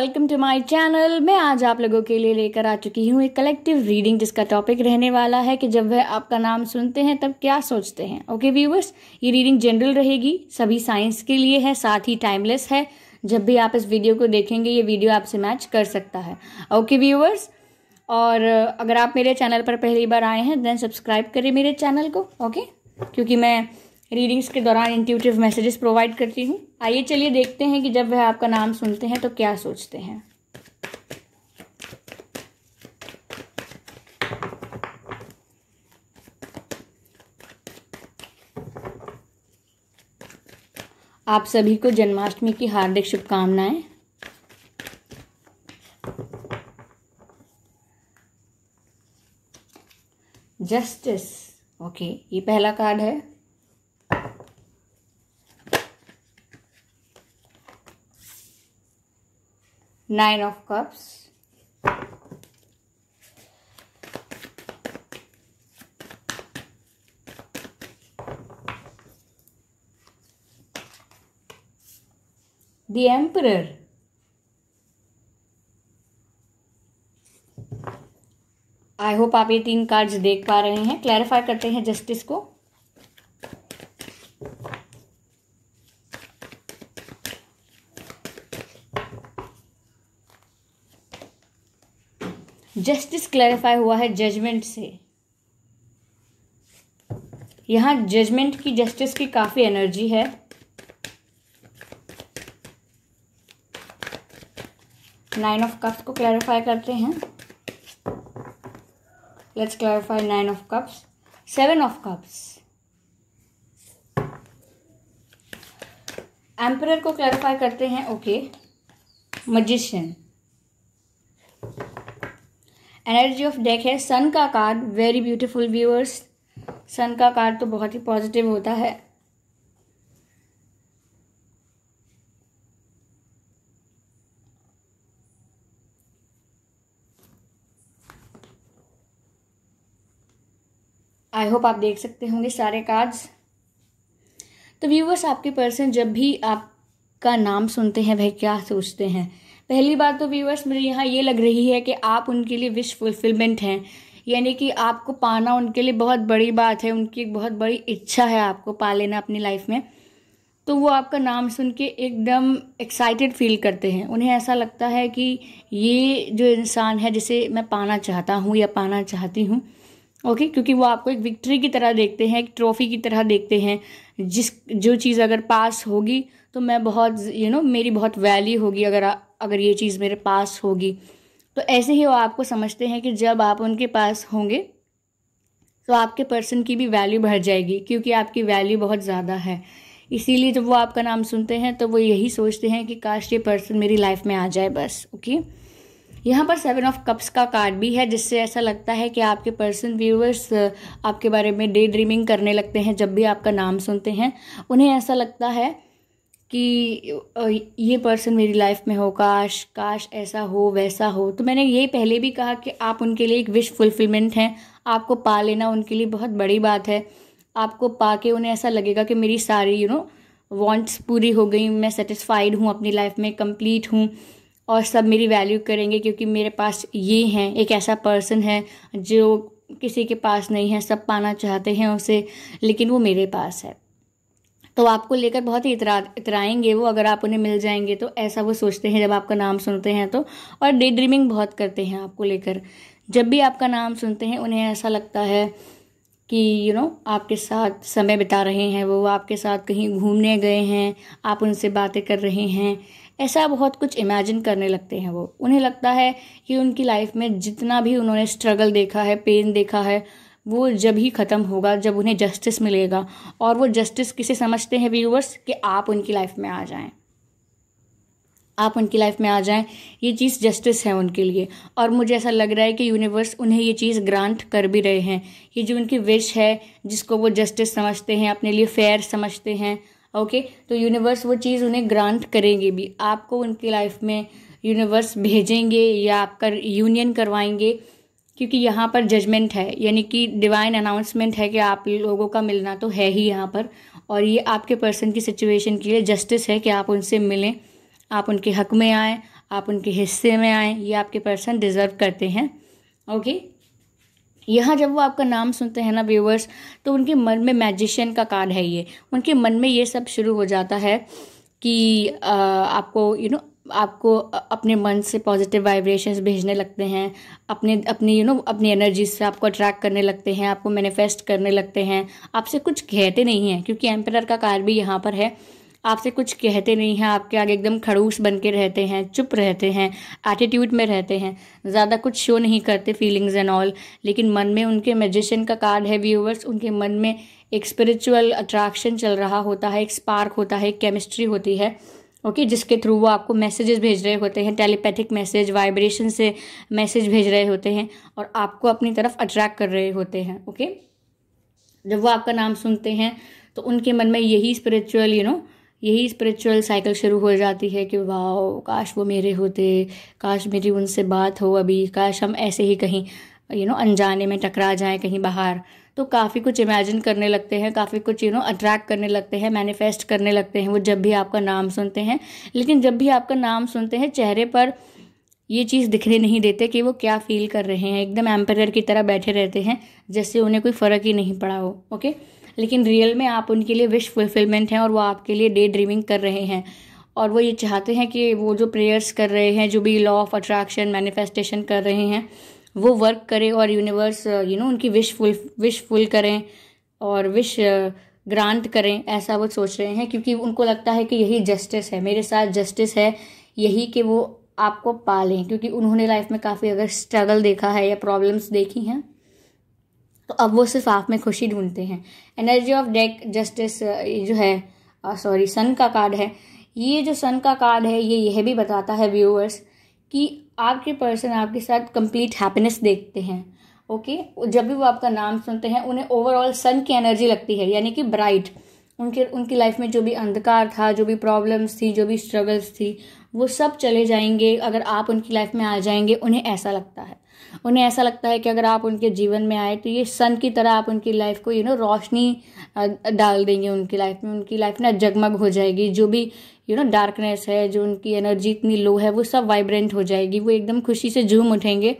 Welcome to my channel मैं आज आप लोगों के लिए लेकर आ चुकी हूँ एक कलेक्टिव रीडिंग जिसका टॉपिक रहने वाला है कि जब वह आपका नाम सुनते हैं तब क्या सोचते हैं ओके व्यूवर्स ये रीडिंग जनरल रहेगी सभी साइंस के लिए है साथ ही टाइमलेस है जब भी आप इस वीडियो को देखेंगे ये वीडियो आपसे मैच कर सकता है ओके व्यूवर्स और अगर आप मेरे चैनल पर पहली बार आए हैं देन सब्सक्राइब करें मेरे चैनल को ओके क्योंकि मैं रीडिंग्स के दौरान इंट्यूटिव मैसेजेस प्रोवाइड करती हूँ आइए चलिए देखते हैं कि जब वह आपका नाम सुनते हैं तो क्या सोचते हैं आप सभी को जन्माष्टमी की हार्दिक शुभकामनाएं जस्टिस ओके ये पहला कार्ड है nine of cups the emperor I hope आप ये तीन कार्ड्स देख पा रहे हैं क्लैरिफाई करते हैं जस्टिस को जस्टिस क्लैरिफाई हुआ है जजमेंट से यहां जजमेंट की जस्टिस की काफ़ी एनर्जी है नाइन ऑफ कप्स को क्लैरिफाई करते हैं let's clarify nine of cups seven of cups emperor को क्लैरिफाई करते हैं okay magician energy of deck है सन का card very beautiful viewers sun का कार्ड तो बहुत ही पॉजिटिव होता है आई होप आप देख सकते होंगे सारे कार्ड्स तो व्यूवर्स आपके पर्सन जब भी आपका नाम सुनते हैं वह क्या सोचते हैं पहली बात तो व्यूअर्स मुझे यहाँ ये लग रही है कि आप उनके लिए विश फुलफिलमेंट हैं यानी कि आपको पाना उनके लिए बहुत बड़ी बात है उनकी एक बहुत बड़ी इच्छा है आपको पा लेना अपनी लाइफ में तो वो आपका नाम सुन के एकदम एक्साइटेड फील करते हैं उन्हें ऐसा लगता है कि ये जो इंसान है जिसे मैं पाना चाहता हूँ या पाना चाहती हूँ ओके क्योंकि वो आपको एक विक्ट्री की तरह देखते हैं एक ट्रॉफ़ी की तरह देखते हैं जिस जो चीज़ अगर पास होगी तो मैं बहुत यू you नो know, मेरी बहुत वैल्यू होगी अगर अगर ये चीज़ मेरे पास होगी तो ऐसे ही वो आपको समझते हैं कि जब आप उनके पास होंगे तो आपके पर्सन की भी वैल्यू बढ़ जाएगी क्योंकि आपकी वैल्यू बहुत ज़्यादा है इसीलिए जब वो आपका नाम सुनते हैं तो वो यही सोचते हैं कि काश ये पर्सन मेरी लाइफ में आ जाए बस ओके यहाँ पर सेवन ऑफ कप्स का कार्ड भी है जिससे ऐसा लगता है कि आपके पर्सन व्यूअर्स आपके बारे में डे ड्रीमिंग करने लगते हैं जब भी आपका नाम सुनते हैं उन्हें ऐसा लगता है कि ये पर्सन मेरी लाइफ में हो काश काश ऐसा हो वैसा हो तो मैंने यही पहले भी कहा कि आप उनके लिए एक विश फुलफिलमेंट हैं आपको पा लेना उनके लिए बहुत बड़ी बात है आपको पा के उन्हें ऐसा लगेगा कि मेरी सारी यू नो वांट्स पूरी हो गई मैं सेटिस्फाइड हूँ अपनी लाइफ में कंप्लीट हूँ और सब मेरी वैल्यू करेंगे क्योंकि मेरे पास ये हैं एक ऐसा पर्सन है जो किसी के पास नहीं है सब पाना चाहते हैं उसे लेकिन वो मेरे पास है तो आपको लेकर बहुत ही इतरा इतराएंगे वो अगर आप उन्हें मिल जाएंगे तो ऐसा वो सोचते हैं जब आपका नाम सुनते हैं तो और डे ड्रीमिंग बहुत करते हैं आपको लेकर जब भी आपका नाम सुनते हैं उन्हें ऐसा लगता है कि यू नो आपके साथ समय बिता रहे हैं वो आपके साथ कहीं घूमने गए हैं आप उनसे बातें कर रहे हैं ऐसा बहुत कुछ इमेजिन करने लगते हैं वो उन्हें लगता है कि उनकी लाइफ में जितना भी उन्होंने स्ट्रगल देखा है पेन देखा है वो जब ही ख़त्म होगा जब उन्हें जस्टिस मिलेगा और वो जस्टिस किसे समझते हैं व्यूवर्स कि आप उनकी लाइफ में आ जाएं आप उनकी लाइफ में आ जाएं ये चीज़ जस्टिस है उनके लिए और मुझे ऐसा लग रहा है कि यूनिवर्स उन्हें ये चीज़ ग्रांट कर भी रहे हैं ये जो उनकी विश है जिसको वो जस्टिस समझते हैं अपने लिए फेयर समझते हैं ओके तो यूनिवर्स वो चीज़ उन्हें ग्रांट करेंगे भी आपको उनकी लाइफ में यूनिवर्स भेजेंगे या आपका यूनियन करवाएंगे क्योंकि यहाँ पर जजमेंट है यानी कि डिवाइन अनाउंसमेंट है कि आप लोगों का मिलना तो है ही यहाँ पर और ये आपके पर्सन की सिचुएशन के लिए जस्टिस है कि आप उनसे मिलें आप उनके हक में आएँ आप उनके हिस्से में आएँ ये आपके पर्सन डिज़र्व करते हैं ओके यहाँ जब वो आपका नाम सुनते हैं ना व्यूवर्स तो उनके मन में मैजिशियन का कार्ड है ये उनके मन में ये सब शुरू हो जाता है कि आ, आपको यू you नो know, आपको अपने मन से पॉजिटिव वाइब्रेशंस भेजने लगते हैं अपने अपनी यू नो अपनी एनर्जी से आपको अट्रैक्ट करने लगते हैं आपको मैनिफेस्ट करने लगते हैं आपसे कुछ कहते नहीं हैं क्योंकि एम्पर का कार भी यहाँ पर है आपसे कुछ कहते नहीं हैं आपके आगे एकदम खड़ूस बन के रहते हैं चुप रहते हैं एटीट्यूड में रहते हैं ज़्यादा कुछ शो नहीं करते फीलिंग्स एंड ऑल लेकिन मन में उनके मैजिशियन का कार्ड है व्यूअर्स उनके मन में एक स्पिरिचुअल अट्रैक्शन चल रहा होता है एक स्पार्क होता है एक केमिस्ट्री होती है ओके okay, जिसके थ्रू वो आपको मैसेजेस भेज रहे होते हैं टेलीपैथिक मैसेज वाइब्रेशन से मैसेज भेज रहे होते हैं और आपको अपनी तरफ अट्रैक्ट कर रहे होते हैं ओके okay? जब वो आपका नाम सुनते हैं तो उनके मन में यही स्पिरिचुअल यू नो यही स्पिरिचुअल साइकिल शुरू हो जाती है कि वाह काश वो मेरे होते काश मेरी उनसे बात हो अभी काश हम ऐसे ही कहीं यू नो अनजाने में टकरा जाए कहीं बाहर तो काफ़ी कुछ इमेजिन करने लगते हैं काफ़ी कुछ यू नो अट्रैक्ट करने लगते हैं मैनिफेस्ट करने लगते हैं वो जब भी आपका नाम सुनते हैं लेकिन जब भी आपका नाम सुनते हैं चेहरे पर ये चीज़ दिखने नहीं देते कि वो क्या फील कर रहे हैं एकदम एम्पायर की तरह बैठे रहते हैं जैसे उन्हें कोई फ़र्क ही नहीं पड़ा हो ओके लेकिन रियल में आप उनके लिए विश फुलफिलमेंट हैं और वो आपके लिए डे ड्रीमिंग कर रहे हैं और वो ये चाहते हैं कि वो जो प्रेयर्स कर रहे हैं जो भी लॉ ऑफ अट्रैक्शन मैनिफेस्टेशन कर रहे हैं वो वर्क uh, करें और यूनिवर्स यू नो उनकी विश फुल विश फुल करें और विश ग्रांट करें ऐसा वो सोच रहे हैं क्योंकि उनको लगता है कि यही जस्टिस है मेरे साथ जस्टिस है यही कि वो आपको पालें क्योंकि उन्होंने लाइफ में काफ़ी अगर स्ट्रगल देखा है या प्रॉब्लम्स देखी हैं तो अब वो सिर्फ आप में खुशी ढूंढते हैं एनर्जी ऑफ डेक जस्टिस जो है सॉरी uh, सन का कार्ड है ये जो सन का कार्ड है ये यह भी बताता है व्यूअर्स कि आपके पर्सन आपके साथ कंप्लीट हैप्पीनेस देखते हैं ओके जब भी वो आपका नाम सुनते हैं उन्हें ओवरऑल सन की एनर्जी लगती है यानी कि ब्राइट उनके उनकी लाइफ में जो भी अंधकार था जो भी प्रॉब्लम्स थी जो भी स्ट्रगल्स थी वो सब चले जाएंगे अगर आप उनकी लाइफ में आ जाएंगे उन्हें ऐसा लगता है उन्हें ऐसा लगता है कि अगर आप उनके जीवन में आए तो ये सन की तरह आप उनकी लाइफ को यू नो रोशनी डाल देंगे उनकी लाइफ में उनकी लाइफ ना जगमग हो जाएगी जो भी यू नो डार्कनेस है जो उनकी एनर्जी इतनी लो है वो सब वाइब्रेंट हो जाएगी वो एकदम खुशी से झूम उठेंगे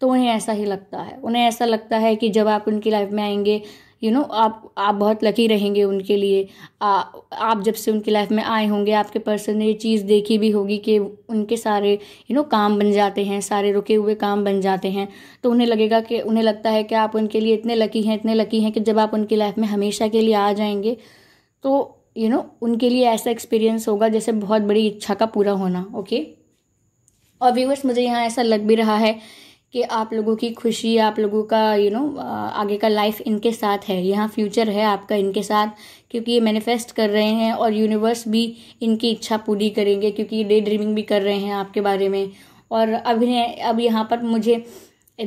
तो उन्हें ऐसा ही लगता है उन्हें ऐसा लगता है कि जब आप उनकी लाइफ में आएंगे यू you नो know, आप आप बहुत लकी रहेंगे उनके लिए आ, आप जब से उनकी लाइफ में आए होंगे आपके पर्सन ने ये चीज़ देखी भी होगी कि उनके सारे यू you नो know, काम बन जाते हैं सारे रुके हुए काम बन जाते हैं तो उन्हें लगेगा कि उन्हें लगता है कि आप उनके लिए इतने लकी हैं इतने लकी हैं कि जब आप उनकी लाइफ में हमेशा के लिए आ जाएंगे तो यू you नो know, उनके लिए ऐसा एक्सपीरियंस होगा जैसे बहुत बड़ी इच्छा का पूरा होना ओके और व्यूवर्स मुझे यहाँ ऐसा लग भी रहा है कि आप लोगों की खुशी आप लोगों का यू you नो know, आगे का लाइफ इनके साथ है यहाँ फ्यूचर है आपका इनके साथ क्योंकि ये मैनिफेस्ट कर रहे हैं और यूनिवर्स भी इनकी इच्छा पूरी करेंगे क्योंकि ये डे ड्रीमिंग भी कर रहे हैं आपके बारे में और अभी अब यहाँ पर मुझे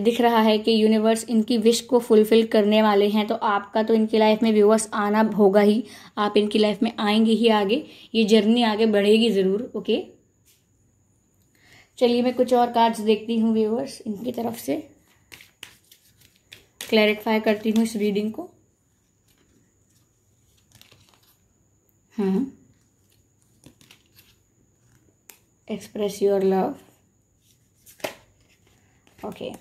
दिख रहा है कि यूनिवर्स इनकी विश को फुलफिल करने वाले हैं तो आपका तो इनकी लाइफ में व्यूवर्स आना होगा ही आप इनकी लाइफ में आएंगे ही आगे ये जर्नी आगे बढ़ेगी ज़रूर ओके चलिए मैं कुछ और कार्ड्स देखती हूँ व्यूवर्स इनकी तरफ से क्लैरिफाई करती हूँ इस रीडिंग को express your love okay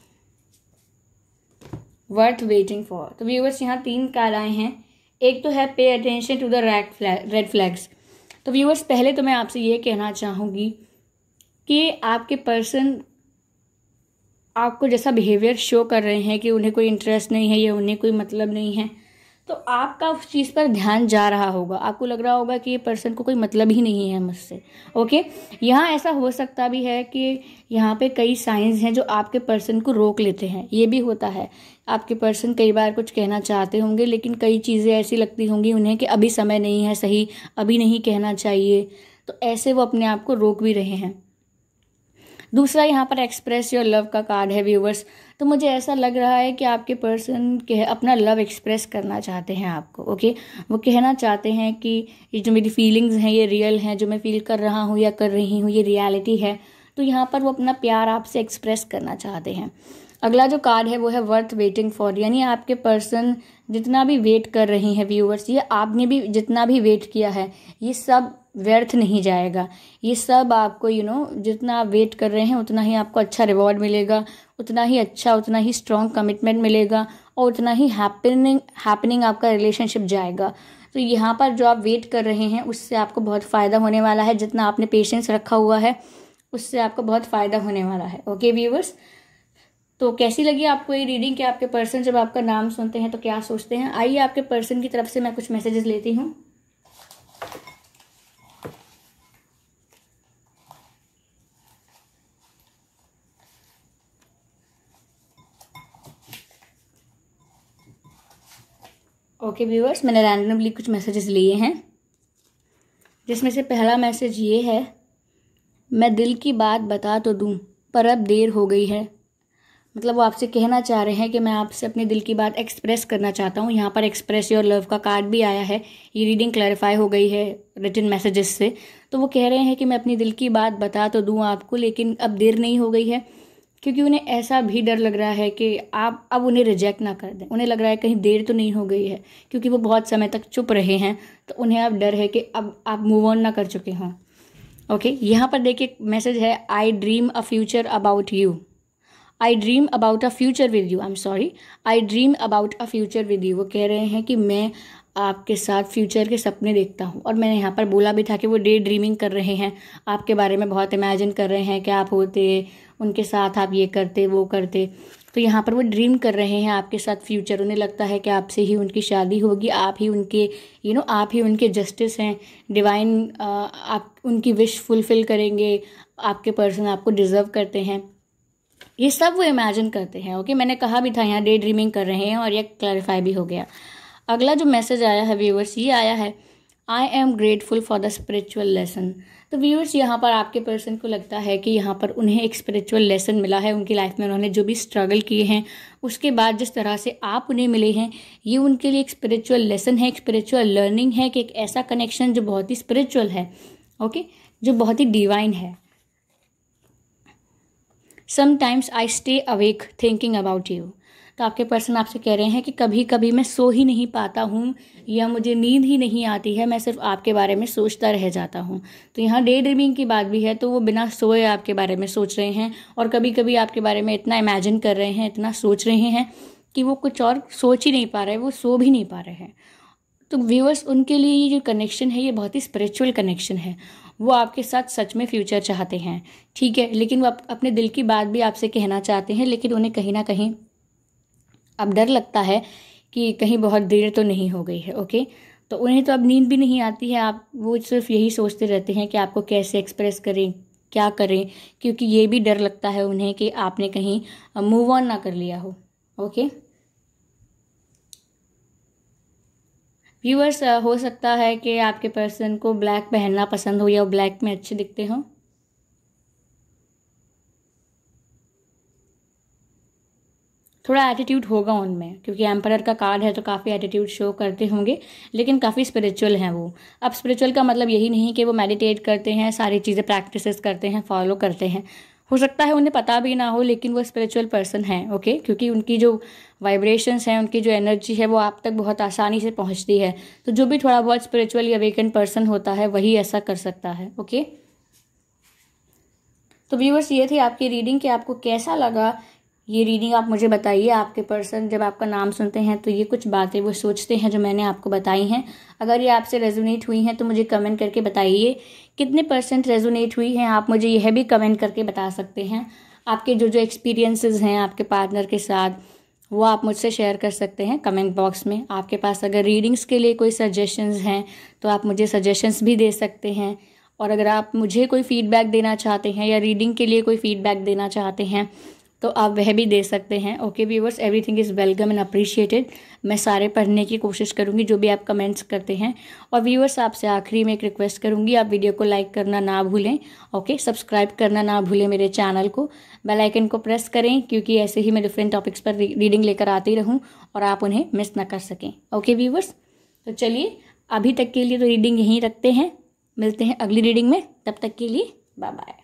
worth waiting for तो व्यूवर्स यहाँ तीन कार आए हैं एक तो है pay attention to the red red flags तो व्यूवर्स पहले तो मैं आपसे ये कहना चाहूँगी कि आपके पर्सन आपको जैसा बिहेवियर शो कर रहे हैं कि उन्हें कोई इंटरेस्ट नहीं है या उन्हें कोई मतलब नहीं है तो आपका उस चीज़ पर ध्यान जा रहा होगा आपको लग रहा होगा कि ये पर्सन को कोई मतलब ही नहीं है मुझसे ओके यहाँ ऐसा हो सकता भी है कि यहाँ पे कई साइंस हैं जो आपके पर्सन को रोक लेते हैं ये भी होता है आपके पर्सन कई बार कुछ कहना चाहते होंगे लेकिन कई चीज़ें ऐसी लगती होंगी उन्हें कि अभी समय नहीं है सही अभी नहीं कहना चाहिए तो ऐसे वो अपने आप को रोक भी रहे हैं दूसरा यहाँ पर एक्सप्रेस योर लव का कार्ड है व्यूवर्स तो मुझे ऐसा लग रहा है कि आपके पर्सन के अपना लव एक्सप्रेस करना चाहते हैं आपको ओके वो कहना चाहते हैं कि ये जो मेरी फीलिंग्स हैं ये रियल हैं जो मैं फील कर रहा हूँ या कर रही हूँ ये रियलिटी है तो यहाँ पर वो अपना प्यार आपसे एक्सप्रेस करना चाहते हैं अगला जो कार्ड है वो है वर्थ वेटिंग फॉर यानी आपके पर्सन जितना भी वेट कर रही हैं व्यूवर्स ये आपने भी जितना भी वेट किया है ये सब व्यर्थ नहीं जाएगा ये सब आपको यू you नो know, जितना आप वेट कर रहे हैं उतना ही आपको अच्छा रिवॉर्ड मिलेगा उतना ही अच्छा उतना ही स्ट्रॉन्ग कमिटमेंट मिलेगा और उतना ही हैपनिंग हैपनिंग आपका रिलेशनशिप जाएगा तो यहाँ पर जो आप वेट कर रहे हैं उससे आपको बहुत फ़ायदा होने वाला है जितना आपने पेशेंस रखा हुआ है उससे आपको बहुत फ़ायदा होने वाला है ओके व्यूवर्स तो कैसी लगी आपको ये रीडिंग कि आपके पर्सन जब आपका नाम सुनते हैं तो क्या सोचते हैं आइए आपके पर्सन की तरफ से मैं कुछ मैसेजेस लेती हूँ ओके व्यूअर्स मैंने रैंडमली कुछ मैसेजेस लिए हैं जिसमें से पहला मैसेज ये है मैं दिल की बात बता तो दूँ पर अब देर हो गई है मतलब वो आपसे कहना चाह रहे हैं कि मैं आपसे अपने दिल की बात एक्सप्रेस करना चाहता हूँ यहाँ पर एक्सप्रेस योर लव का कार्ड भी आया है ये रीडिंग क्लैरिफाई हो गई है रिटर्न मैसेजेस से तो वो कह रहे हैं कि मैं अपनी दिल की बात बता तो दूँ आपको लेकिन अब देर नहीं हो गई है क्योंकि उन्हें ऐसा भी डर लग रहा है कि आप अब उन्हें रिजेक्ट ना कर दें उन्हें लग रहा है कहीं देर तो नहीं हो गई है क्योंकि वो बहुत समय तक चुप रहे हैं तो उन्हें अब डर है कि अब आप मूव ऑन ना कर चुके हों ओके okay, यहाँ पर देखिए मैसेज है I dream a future about you I dream about a future with you I am sorry I dream about a future with you वो कह रहे हैं कि मैं आपके साथ फ्यूचर के सपने देखता हूँ और मैंने यहाँ पर बोला भी था कि वो डे ड्रीमिंग कर रहे हैं आपके बारे में बहुत इमेजिन कर रहे हैं कि आप होते उनके साथ आप ये करते वो करते तो यहाँ पर वो ड्रीम कर रहे हैं आपके साथ फ्यूचर उन्हें लगता है कि आपसे ही उनकी शादी होगी आप ही उनके यू नो आप ही उनके जस्टिस हैं डिवाइन आप उनकी विश फुलफिल करेंगे आपके पर्सन आपको डिज़र्व करते हैं ये सब वो इमेजिन करते हैं ओके मैंने कहा भी था यहाँ डे ड्रीमिंग कर रहे हैं और यह क्लैरिफाई भी हो गया अगला जो मैसेज आया है व्यूअर्स ये आया है I am grateful for the spiritual lesson तो व्यूअर्स यहाँ पर आपके पर्सन को लगता है कि यहाँ पर उन्हें एक स्पिरिचुअल लेसन मिला है उनकी लाइफ में उन्होंने जो भी स्ट्रगल किए हैं उसके बाद जिस तरह से आप उन्हें मिले हैं ये उनके लिए एक स्पिरिचुअल लेसन है एक स्पिरिचुअल लर्निंग है कि एक ऐसा कनेक्शन जो बहुत ही स्परिचुअल है ओके जो बहुत ही डिवाइन है sometimes I stay awake thinking about you तो आपके पर्सन आपसे कह रहे हैं कि कभी कभी मैं सो ही नहीं पाता हूँ या मुझे नींद ही नहीं आती है मैं सिर्फ आपके बारे में सोचता रह जाता हूँ तो यहाँ डे ड्रीमिंग की बात भी है तो वो बिना सोए आपके बारे में सोच रहे हैं और कभी कभी आपके बारे में इतना इमेजिन कर रहे हैं इतना सोच रहे हैं कि वो कुछ और सोच ही नहीं पा रहे वो सो भी नहीं पा रहे हैं तो व्यूअर्स उनके लिए ये जो कनेक्शन है ये बहुत ही स्पिरिचुअल कनेक्शन है वो आपके साथ सच में फ्यूचर चाहते हैं ठीक है लेकिन वो अप, अपने दिल की बात भी आपसे कहना चाहते हैं लेकिन उन्हें कहीं ना कहीं अब डर लगता है कि कहीं बहुत देर तो नहीं हो गई है ओके तो उन्हें तो अब नींद भी नहीं आती है आप वो सिर्फ यही सोचते रहते हैं कि आपको कैसे एक्सप्रेस करें क्या करें क्योंकि ये भी डर लगता है उन्हें कि आपने कहीं मूव ऑन ना कर लिया हो ओके व्यूअर्स हो सकता है कि आपके पर्सन को ब्लैक पहनना पसंद हो या ब्लैक में अच्छे दिखते हों थोड़ा एटीट्यूड होगा उनमें क्योंकि एम्परर का कार्ड है तो काफ़ी एटीट्यूड शो करते होंगे लेकिन काफ़ी स्पिरिचुअल हैं वो अब स्पिरिचुअल का मतलब यही नहीं कि वो मेडिटेट करते हैं सारी चीज़ें प्रैक्टिस करते हैं फॉलो करते हैं हो सकता है उन्हें पता भी ना हो लेकिन वो स्पिरिचुअल पर्सन हैं ओके क्योंकि उनकी जो वाइब्रेशंस हैं उनकी जो एनर्जी है वो आप तक बहुत आसानी से पहुंचती है तो जो भी थोड़ा बहुत स्पिरिचुअल या वेकेंट पर्सन होता है वही ऐसा कर सकता है ओके तो व्यूअर्स ये थी आपकी रीडिंग कि आपको कैसा लगा ये रीडिंग आप मुझे बताइए आपके पर्सन जब आपका नाम सुनते हैं तो ये कुछ बातें वो सोचते हैं जो मैंने आपको बताई हैं अगर ये आपसे रेजोनेट हुई हैं तो मुझे कमेंट करके बताइए कितने परसेंट रेजोनेट हुई हैं आप मुझे यह भी कमेंट करके बता सकते हैं आपके जो जो एक्सपीरियंसेस हैं आपके पार्टनर के साथ वो आप मुझसे शेयर कर सकते हैं कमेंट बॉक्स में आपके पास अगर रीडिंग्स के लिए कोई सजेशंस हैं तो आप मुझे सजेशंस भी दे सकते हैं और अगर आप मुझे कोई फीडबैक देना चाहते हैं या रीडिंग के लिए कोई फीडबैक देना चाहते हैं तो आप वह भी दे सकते हैं okay viewers everything is welcome and appreciated मैं सारे पढ़ने की कोशिश करूँगी जो भी आप कमेंट्स करते हैं और व्यूवर्स आपसे आखिरी में एक रिक्वेस्ट करूँगी आप वीडियो को लाइक करना ना भूलें ओके सब्सक्राइब करना ना भूलें मेरे चैनल को बेल आइकन को प्रेस करें क्योंकि ऐसे ही मैं डिफरेंट टॉपिक्स पर रीडिंग लेकर आती रहूँ और आप उन्हें मिस ना कर सकें ओके व्यूवर्स तो चलिए अभी तक के लिए तो रीडिंग यहीं रखते हैं मिलते हैं अगली रीडिंग में तब तक के लिए बाय बाय